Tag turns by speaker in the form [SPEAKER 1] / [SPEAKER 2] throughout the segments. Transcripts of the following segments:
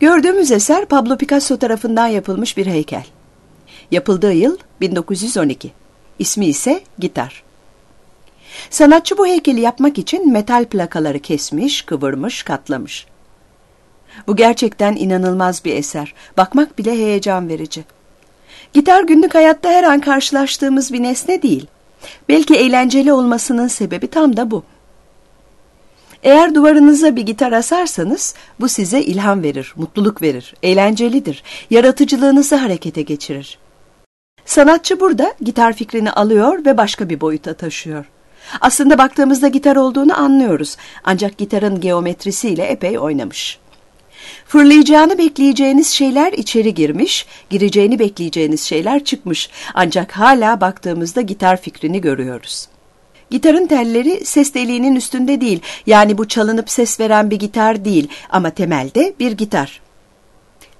[SPEAKER 1] Gördüğümüz eser Pablo Picasso tarafından yapılmış bir heykel. Yapıldığı yıl 1912. İsmi ise gitar. Sanatçı bu heykeli yapmak için metal plakaları kesmiş, kıvırmış, katlamış. Bu gerçekten inanılmaz bir eser. Bakmak bile heyecan verici. Gitar günlük hayatta her an karşılaştığımız bir nesne değil. Belki eğlenceli olmasının sebebi tam da bu. Eğer duvarınıza bir gitar asarsanız bu size ilham verir, mutluluk verir, eğlencelidir, yaratıcılığınızı harekete geçirir. Sanatçı burada gitar fikrini alıyor ve başka bir boyuta taşıyor. Aslında baktığımızda gitar olduğunu anlıyoruz ancak gitarın geometrisiyle epey oynamış. Fırlayacağını bekleyeceğiniz şeyler içeri girmiş, gireceğini bekleyeceğiniz şeyler çıkmış ancak hala baktığımızda gitar fikrini görüyoruz.'' Gitarın telleri ses deliğinin üstünde değil. Yani bu çalınıp ses veren bir gitar değil ama temelde bir gitar.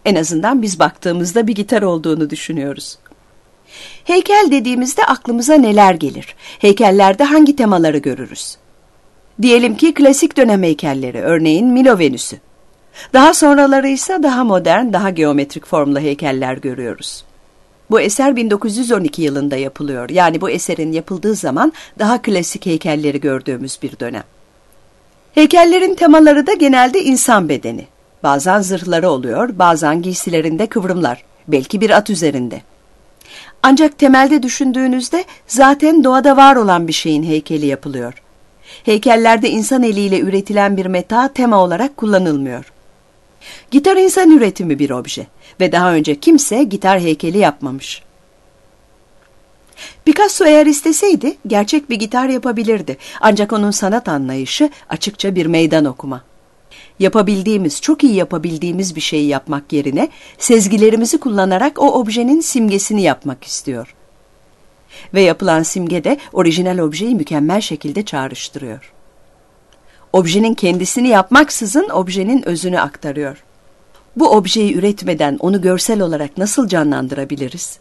[SPEAKER 1] En azından biz baktığımızda bir gitar olduğunu düşünüyoruz. Heykel dediğimizde aklımıza neler gelir? Heykellerde hangi temaları görürüz? Diyelim ki klasik dönem heykelleri, örneğin Milo Venüsü. Daha sonraları ise daha modern, daha geometrik formlu heykeller görüyoruz. Bu eser 1912 yılında yapılıyor. Yani bu eserin yapıldığı zaman daha klasik heykelleri gördüğümüz bir dönem. Heykellerin temaları da genelde insan bedeni. Bazen zırhları oluyor, bazen giysilerinde kıvrımlar, belki bir at üzerinde. Ancak temelde düşündüğünüzde zaten doğada var olan bir şeyin heykeli yapılıyor. Heykellerde insan eliyle üretilen bir meta tema olarak kullanılmıyor. Gitar insan üretimi bir obje ve daha önce kimse gitar heykeli yapmamış. Picasso eğer isteseydi gerçek bir gitar yapabilirdi ancak onun sanat anlayışı açıkça bir meydan okuma. Yapabildiğimiz, çok iyi yapabildiğimiz bir şeyi yapmak yerine sezgilerimizi kullanarak o objenin simgesini yapmak istiyor. Ve yapılan simge de orijinal objeyi mükemmel şekilde çağrıştırıyor. Objenin kendisini yapmaksızın objenin özünü aktarıyor. Bu objeyi üretmeden onu görsel olarak nasıl canlandırabiliriz?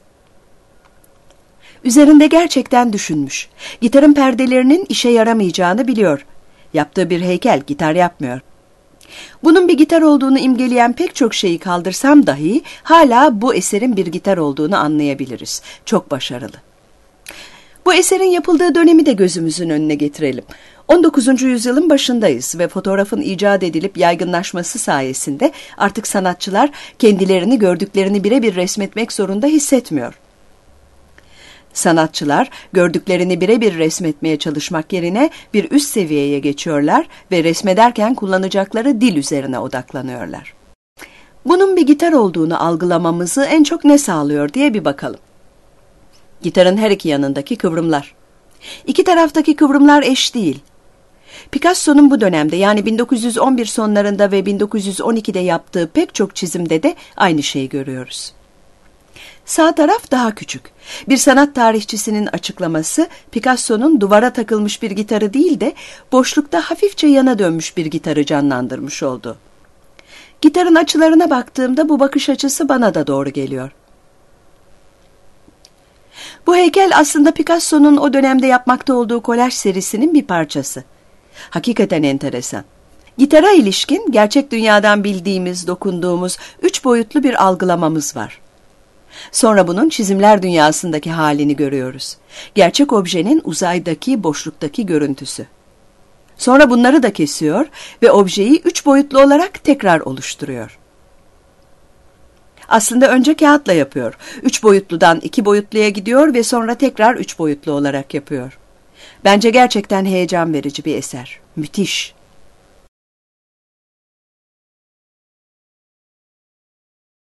[SPEAKER 1] Üzerinde gerçekten düşünmüş. Gitarın perdelerinin işe yaramayacağını biliyor. Yaptığı bir heykel gitar yapmıyor. Bunun bir gitar olduğunu imgeleyen pek çok şeyi kaldırsam dahi hala bu eserin bir gitar olduğunu anlayabiliriz. Çok başarılı. Bu eserin yapıldığı dönemi de gözümüzün önüne getirelim. 19. yüzyılın başındayız ve fotoğrafın icat edilip yaygınlaşması sayesinde artık sanatçılar kendilerini gördüklerini birebir resmetmek zorunda hissetmiyor. Sanatçılar gördüklerini birebir resmetmeye çalışmak yerine bir üst seviyeye geçiyorlar ve resmederken kullanacakları dil üzerine odaklanıyorlar. Bunun bir gitar olduğunu algılamamızı en çok ne sağlıyor diye bir bakalım. Gitarın her iki yanındaki kıvrımlar. İki taraftaki kıvrımlar eş değil. Picasso'nun bu dönemde yani 1911 sonlarında ve 1912'de yaptığı pek çok çizimde de aynı şeyi görüyoruz. Sağ taraf daha küçük. Bir sanat tarihçisinin açıklaması Picasso'nun duvara takılmış bir gitarı değil de boşlukta hafifçe yana dönmüş bir gitarı canlandırmış oldu. Gitarın açılarına baktığımda bu bakış açısı bana da doğru geliyor. Bu heykel aslında Picasso'nun o dönemde yapmakta olduğu kolaj serisinin bir parçası. Hakikaten enteresan. Gitara ilişkin gerçek dünyadan bildiğimiz, dokunduğumuz üç boyutlu bir algılamamız var. Sonra bunun çizimler dünyasındaki halini görüyoruz. Gerçek objenin uzaydaki, boşluktaki görüntüsü. Sonra bunları da kesiyor ve objeyi üç boyutlu olarak tekrar oluşturuyor aslında önce kağıtla yapıyor. Üç boyutludan iki boyutluya gidiyor ve sonra tekrar üç boyutlu olarak yapıyor. Bence gerçekten heyecan verici bir eser. Müthiş.